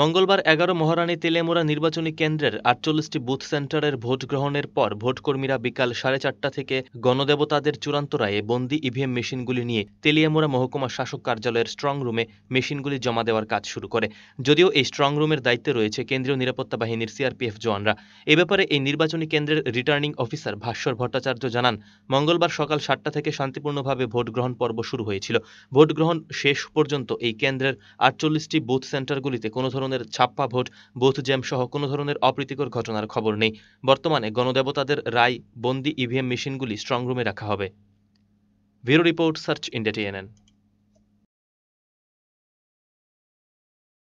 মঙ্গলবার এগারো মহারানী তেলেমোড়া নির্বাচনী কেন্দ্রের আটচল্লিশটি বুথ সেন্টারের ভোট গ্রহণের পর ভোটকর্মীরা বিকাল সাড়ে চারটা থেকে গণদেবতাদের চূড়ান্ত রায়ে বন্দি ইভিএম মেশিনগুলি নিয়ে তেলিয়ামোড়া মহকুমা শাসক কার্যালয়ের স্ট্রং রুমে মেশিনগুলি জমা দেওয়ার কাজ শুরু করে যদিও এই স্ট্রং রুমের দায়িত্বে রয়েছে কেন্দ্রীয় নিরাপত্তা বাহিনীর সিআরপিএফ জওয়ানরা এ ব্যাপারে এই নির্বাচনী কেন্দ্রের রিটার্নিং অফিসার ভাস্বর ভট্টাচার্য জানান মঙ্গলবার সকাল সাতটা থেকে শান্তিপূর্ণভাবে ভোট গ্রহণ পর্ব শুরু হয়েছিল ভোট গ্রহণ শেষ পর্যন্ত এই কেন্দ্রের আটচল্লিশটি বুথ সেন্টারগুলিতে কোনো ধরনের ছাপ্পা ভোট বুথ জ্যাম সহ কোনো ধরনের অপ্রীতিকর ঘটনার খবর নেই বর্তমানে গণদেবতাদের রায় বন্দি ইভিএম মেশিনগুলি স্ট্রংরুমে রাখা হবে ভিরো রিপোর্ট সার্চ ইন্ডিয়া টিএনএন